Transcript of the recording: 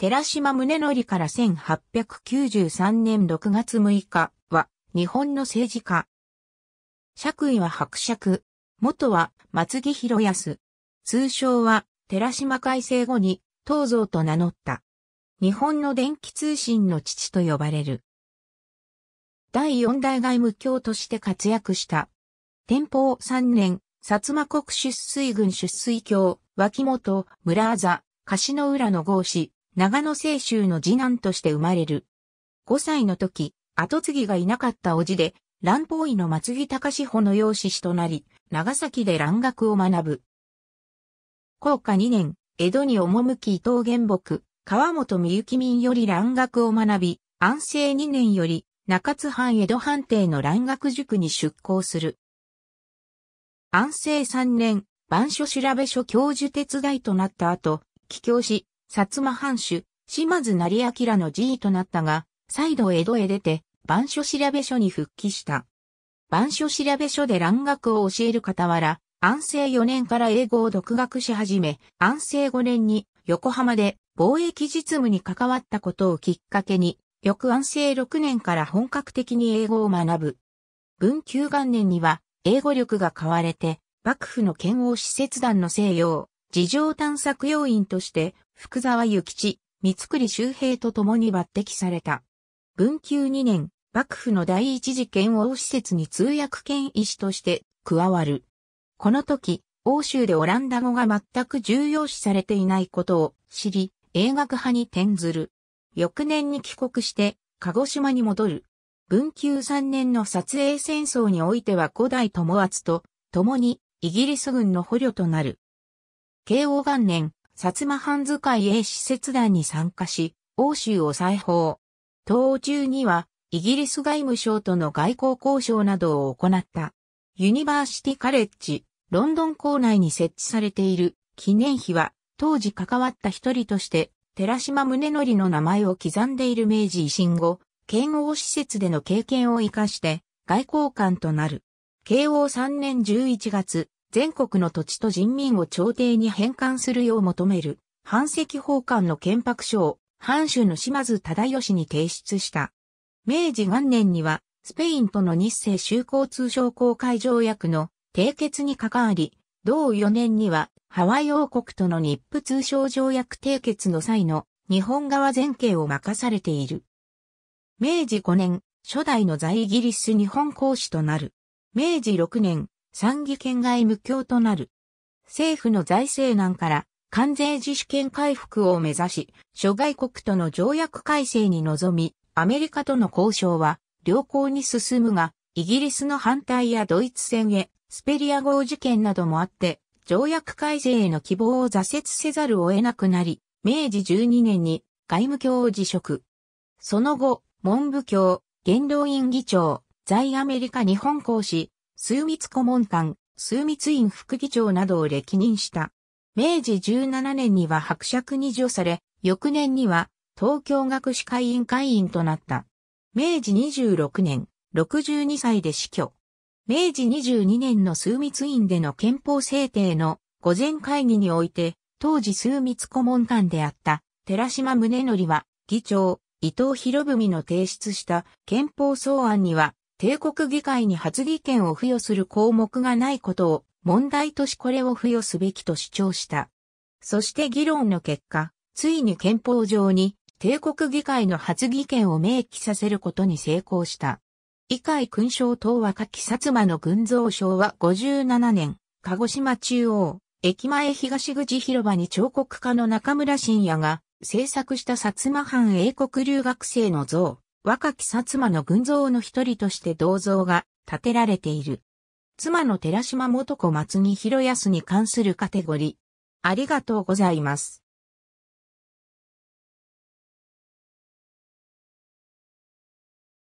寺島宗則から1893年6月6日は日本の政治家。爵位は伯爵。元は松木博康。通称は寺島改正後に東蔵と名乗った。日本の電気通信の父と呼ばれる。第四代外務卿として活躍した。天保三年、薩摩国出水軍出水卿、脇本、村あざ、樫の浦の合師、長野清州の次男として生まれる。5歳の時、後継ぎがいなかった叔父で、乱暴医の松木隆穂の養子師となり、長崎で蘭学を学ぶ。高歌2年、江戸に赴き伊藤玄木、川本美幸民より蘭学を学び、安政2年より中津藩江戸藩邸の蘭学塾に出向する。安政3年、番所調べ所教授手伝いとなった後、帰郷し、薩摩藩主、島津成明の辞意となったが、再度江戸へ出て、番所調べ所に復帰した。番所調べ所で蘭学を教える傍ら、安政4年から英語を独学し始め、安政5年に横浜で貿易実務に関わったことをきっかけに、翌安政6年から本格的に英語を学ぶ。文久元年には英語力が買われて、幕府の剣王使節団の西洋、事情探索要員として福沢諭吉、三栗周平と共に抜擢された。文久2年、幕府の第一次剣王施設に通訳兼医師として加わる。この時、欧州でオランダ語が全く重要視されていないことを知り、英学派に転ずる。翌年に帰国して、鹿児島に戻る。文久3年の撮影戦争においては古代友厚と、共にイギリス軍の捕虜となる。慶応元年、薩摩藩遣い英使節団に参加し、欧州を再訪。当中には、イギリス外務省との外交交渉などを行った。ユニバーシティカレッジ、ロンドン校内に設置されている記念碑は、当時関わった一人として、寺島宗則の名前を刻んでいる明治維新後、慶応施設での経験を活かして、外交官となる。慶応3年11月、全国の土地と人民を朝廷に返還するよう求める、反石法官の憲白書を、藩主の島津忠義に提出した。明治元年には、スペインとの日清修好通商公開条約の締結に関わり、同4年には、ハワイ王国との日布通商条約締結の際の日本側全景を任されている。明治5年、初代の在イギリス日本公使となる。明治6年、参議権外無教となる。政府の財政難から関税自主権回復を目指し、諸外国との条約改正に臨み、アメリカとの交渉は良好に進むが、イギリスの反対やドイツ戦へ、スペリア号事件などもあって、条約改正への希望を挫折せざるを得なくなり、明治12年に外務卿を辞職。その後、文部卿、元老院議長、在アメリカ日本公使、数密顧問官、数密院副議長などを歴任した。明治17年には伯爵に除され、翌年には東京学士会員会員となった。明治26年、62歳で死去。明治22年の数密院での憲法制定の午前会議において、当時数密顧問官であった寺島宗則は議長、伊藤博文の提出した憲法草案には帝国議会に発議権を付与する項目がないことを問題としこれを付与すべきと主張した。そして議論の結果、ついに憲法上に帝国議会の発議権を明記させることに成功した。議会勲章党は下記薩摩の軍蔵省は57年、鹿児島中央、駅前東口広場に彫刻家の中村信也が制作した薩摩藩英国留学生の像、若き薩摩の群像の一人として銅像が建てられている。妻の寺島元子松木博康に関するカテゴリー。ありがとうございます。